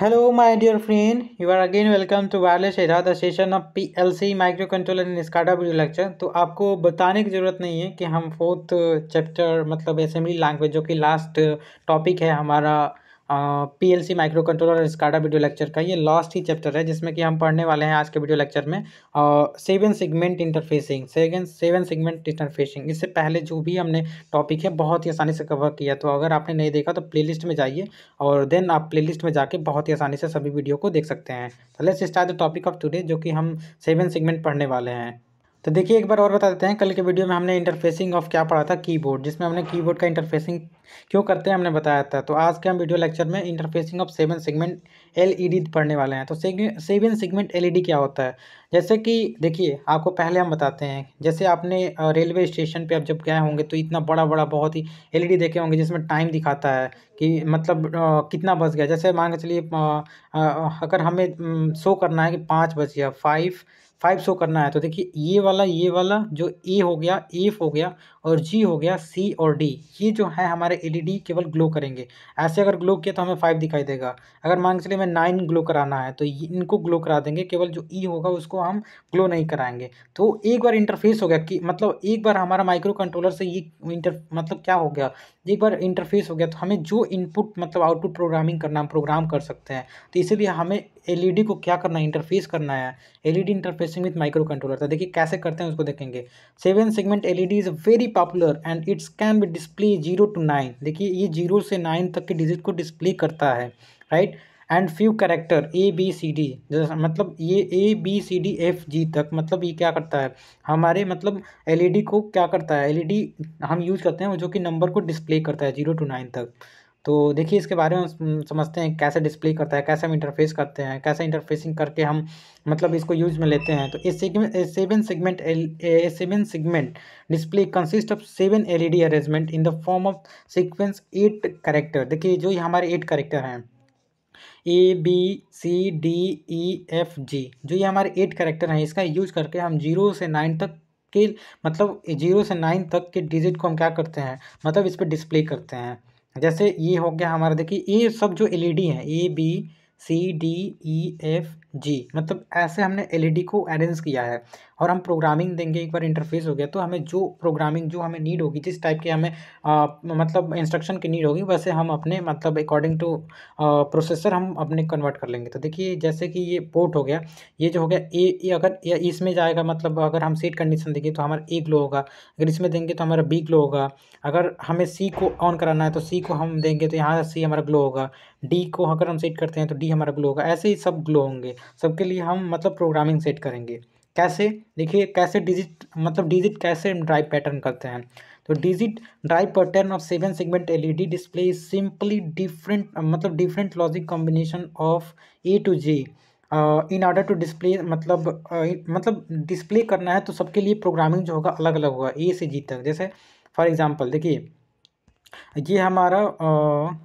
Hello my dear friend, you are again welcome to Wireless Era, the session of PLC microcontroller in SCADA video lecture. तो आपको बताने की ज़रूरत नहीं है कि हम फोर्थ चैप्टर मतलब असेंबली लैंग्वेज जो कि लास्ट टॉपिक है हमारा P L C microcontroller SCADA video lecture का ये लास्ट ही चैप्टर है जिसमें कि हम पढ़ने वाले हैं आज के वीडियो लेक्चर में seven segment interfacing seven seven segment interfacing इससे पहले जो भी हमने टॉपिक है बहुत ही आसानी से कवर किया तो अगर आपने नहीं देखा तो प्ले में जाइए और देन आप प्ले में जाके बहुत ही आसानी से सभी वीडियो को देख सकते हैं तो let's start the topic of today जो कि हम सेवन सेगमेंट पढ़ने वाले हैं तो देखिए एक बार और बता देते हैं कल के वीडियो में हमने इंटरफेसिंग ऑफ क्या पढ़ा था कीबोर्ड जिसमें हमने कीबोर्ड का इंटरफेसिंग क्यों करते हैं हमने बताया था तो आज के हम वीडियो लेक्चर में interfacing of seven segment LED पढ़ने वाले हैं तो सेवन सेगमेंट एलईडी क्या होता है जैसे कि देखिए आपको पहले हम बताते हैं जैसे आपने रेलवे स्टेशन पर आप जब गए होंगे तो इतना बड़ा बड़ा बहुत ही एल e देखे होंगे जिसमें टाइम दिखाता है कि मतलब कितना बज गया जैसे मान के चलिए अगर हमें शो करना है कि पाँच बज गया फाइव फाइव शो करना है तो देखिए ये वाला ये वाला जो ए हो गया एफ हो गया और जी हो गया सी और डी ये जो है हमारे एलईडी e केवल ग्लो करेंगे ऐसे अगर ग्लो किया तो हमें फाइव दिखाई देगा अगर मान के चलिए हमें नाइन ग्लो कराना है तो इनको ग्लो करा देंगे केवल जो ई e होगा उसको हम ग्लो नहीं कराएंगे तो एक बार इंटरफेस हो गया कि मतलब एक बार हमारा माइक्रो कंट्रोलर से ये इंटर मतलब क्या हो गया एक बार इंटरफेस हो गया तो हमें जो इनपुट मतलब आउटपुट प्रोग्रामिंग करना हम प्रोग्राम कर सकते हैं तो इसीलिए हमें एलईडी e को क्या करना है इंटरफेस करना है LED interfacing with microcontroller तो देखिए कैसे करते हैं उसको देखेंगे seven segment LED is very popular and it's can be display zero to nine देखिए ये जीरो से नाइन तक के डिजिट को डिस्प्ले करता है right and few character A B C D जैसा मतलब ये A B C D F G तक मतलब ये क्या करता है हमारे मतलब एलईडी e को क्या करता है एलईडी e हम यूज़ करते हैं जो कि नंबर को डिस्प्ले करता है जीरो टू नाइन तक तो देखिए इसके बारे में समझते हैं कैसे डिस्प्ले करता है कैसे हम इंटरफेस करते हैं कैसे इंटरफेसिंग करके हम मतलब इसको यूज में लेते हैं तो इस seven segment seven segment display consist of seven LED arrangement in the form of sequence eight character देखिए जो ये हमारे एट करेक्टर हैं A B C D E F G जो ये हमारे एट करेक्टर हैं इसका यूज करके हम जीरो से नाइन तक के मतलब जीरो से नाइन तक के डिजिट को हम क्या करते हैं मतलब इस पर डिस्प्ले करते हैं जैसे ये हो गया हमारा देखिए ये सब जो एल ई डी हैं A B C D E F G मतलब ऐसे हमने एलईडी e को अरेंज किया है और हम प्रोग्रामिंग देंगे एक बार इंटरफेस हो गया तो हमें जो प्रोग्रामिंग जो हमें नीड होगी जिस टाइप के हमें आ, मतलब इंस्ट्रक्शन की नीड होगी वैसे हम अपने मतलब अकॉर्डिंग टू प्रोसेसर हम अपने कन्वर्ट कर लेंगे तो देखिए जैसे कि ये पोर्ट हो गया ये जो हो गया ए, ए अगर इसमें जाएगा मतलब अगर हम सीट कंडीशन देंगे तो हमारा ए ग्लो होगा अगर इसमें देंगे तो हमारा बी ग्लो होगा अगर हमें सी को ऑन कराना है तो सी को हम देंगे तो यहाँ सी हमारा ग्लो होगा डी को अगर हम सेट करते हैं तो डी हमारा ग्लो होगा ऐसे ही सब ग्लो होंगे सबके लिए हम मतलब प्रोग्रामिंग सेट करेंगे कैसे देखिए कैसे डिजिट मतलब डिजिट कैसे ड्राइव पैटर्न करते हैं तो digit drive pattern of seven segment LED display is simply different मतलब different logic combination of A to J in order to display मतलब uh, मतलब डिस्प्ले करना है तो सबके लिए प्रोग्रामिंग जो होगा अलग अलग होगा ए से जी तक जैसे फॉर एग्जांपल देखिए ये हमारा uh,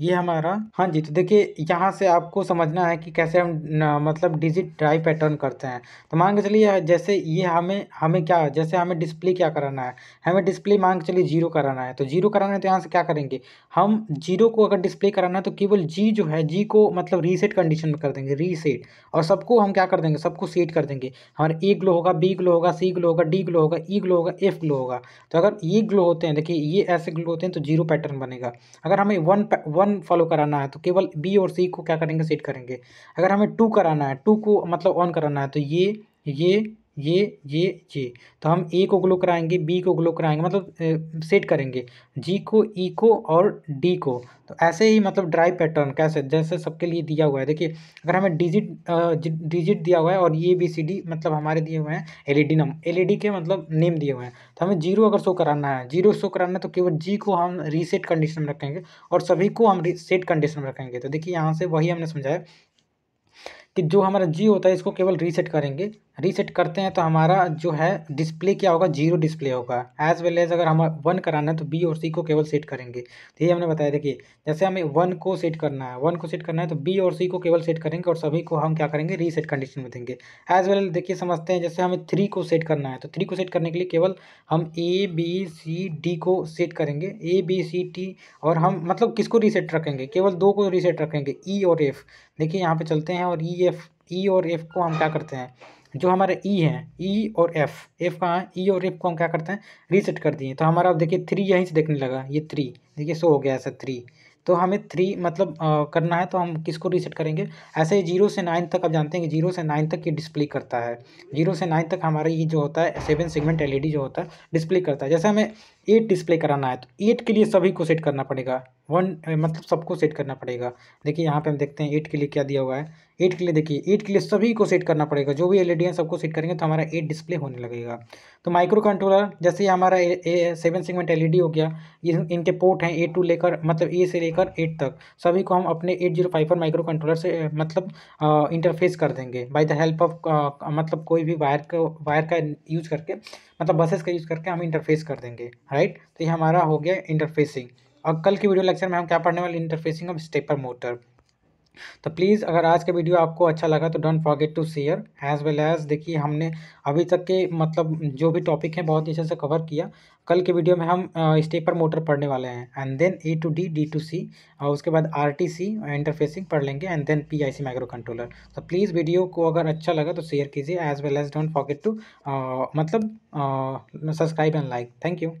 ये हमारा हाँ जी तो देखिए यहाँ से आपको समझना है कि कैसे हम न, मतलब डिजिट ड्राइव पैटर्न करते हैं तो मान के चलिए जैसे ये हमें हमें क्या जैसे हमें डिस्प्ले क्या कराना है हमें डिस्प्ले मान के चलिए जीरो कराना है तो जीरो कराना है तो यहाँ से क्या करेंगे हम जीरो को अगर डिस्प्ले कराना है तो केवल जी जो है जी को मतलब रीसेट कंडीशन में कर देंगे रीसेट और सबको हम क्या कर देंगे सबको सेट कर देंगे हमारे ए ग्लो होगा बी ग्लो होगा सी ग्लो होगा डी ग्लो होगा ई e ग्लो होगा एफ ग्लो होगा तो अगर ये e ग्लो होते हैं देखिए ये ऐसे ग्लो होते हैं तो जीरो पैटर्न बनेगा अगर हमें वन वन फॉलो कराना है तो केवल बी और सी को क्या करेंगे सेट करेंगे अगर हमें टू कराना है टू को मतलब ऑन कराना है तो ये ये ये ये ये तो हम ए को ग्लो कराएंगे बी को ग्लो कराएंगे मतलब सेट करेंगे जी को ई e को और डी को तो ऐसे ही मतलब ड्राइव पैटर्न कैसे जैसे सबके लिए दिया हुआ है देखिए अगर हमें डिजिट डिजिट दिया हुआ है और ये बी सी डी मतलब हमारे दिए हुए हैं एल ई डी नम एल ई डी के मतलब नेम दिए हुए हैं तो हमें जीरो अगर शो कराना है जीरो शो कराना है तो केवल जी को हम रीसेट कंडीशन में रखेंगे और सभी को हम रीसेट कंडीशन में रखेंगे तो देखिए यहाँ से वही हमने समझाया कि जो हमारा जी होता है इसको केवल रीसेट करेंगे रीसेट करते हैं तो हमारा जो है डिस्प्ले क्या होगा जीरो डिस्प्ले होगा एज वेल एज अगर हमें वन कराना है तो बी और सी को केवल सेट करेंगे तो ये हमने बताया देखिए जैसे हमें वन को सेट करना है वन को सेट करना है तो बी और सी को केवल सेट करेंगे और सभी को हम क्या करेंगे रीसेट कंडीशन में देंगे एज वेल देखिए समझते हैं जैसे हमें थ्री को सेट करना है तो थ्री को सेट करने के लिए केवल हम ए बी सी डी को सेट करेंगे ए बी सी टी और हम मतलब किसको रीसेट रखेंगे केवल दो को रीसेट रखेंगे ई e और एफ देखिए यहाँ पर चलते हैं और ई एफ ई और एफ को हम क्या करते हैं जो हमारे ई e हैं ई e और एफ एफ कहाँ है ई e और एफ को हम क्या करते हैं रीसेट कर दिए तो हमारा अब देखिए थ्री यहीं से देखने लगा ये थ्री देखिए सो हो गया ऐसा थ्री तो हमें थ्री मतलब आ, करना है तो हम किसको रीसेट करेंगे ऐसे ही जीरो से नाइन तक आप जानते हैं कि जीरो से नाइन तक ये डिस्प्ले करता है जीरो से नाइन तक हमारा ये e जो होता है सेवन सेगमेंट एलईडी जो होता है डिस्प्ले करता है जैसे हमें एट डिस्प्ले कराना है तो एट के लिए सभी को सेट करना पड़ेगा वन मतलब सबको सेट करना पड़ेगा देखिए यहाँ पे हम देखते हैं एट के लिए क्या दिया हुआ है एट के लिए देखिए एट के लिए सभी को सेट करना पड़ेगा जो भी एल ई e सबको सेट करेंगे तो हमारा एट डिस्प्ले होने लगेगा तो माइक्रो कंट्रोलर जैसे हमारा सेवन सिगमेंट एल हो गया इनके पोर्ट हैं ए टू लेकर मतलब ए से लेकर एट तक सभी को हम अपने एट जीरो फाइव पर माइक्रो कंट्रोलर से मतलब इंटरफेस कर देंगे बाय द हेल्प ऑफ मतलब कोई भी वायर का वायर का यूज करके मतलब बसेस का यूज़ करके हम इंटरफेस कर देंगे राइट तो ये हमारा हो गया इंटरफेसिंग और कल की वीडियो लेक्चर में हम क्या पढ़ने वाले इंटरफेसिंग ऑफ स्टेपर मोटर तो प्लीज़ अगर आज का वीडियो आपको अच्छा लगा तो don't forget to share as well as देखिए हमने अभी तक के मतलब जो भी टॉपिक हैं बहुत अच्छे से कवर किया कल के वीडियो में हम स्टेपर मोटर पढ़ने वाले हैं and then A to D D to C और उसके बाद आर टी सी इंटरफेसिंग पढ़ लेंगे and then P I C microcontroller तो प्लीज़ वीडियो को अगर अच्छा लगा तो शेयर कीजिए as well as don't forget to मतलब subscribe and like thank you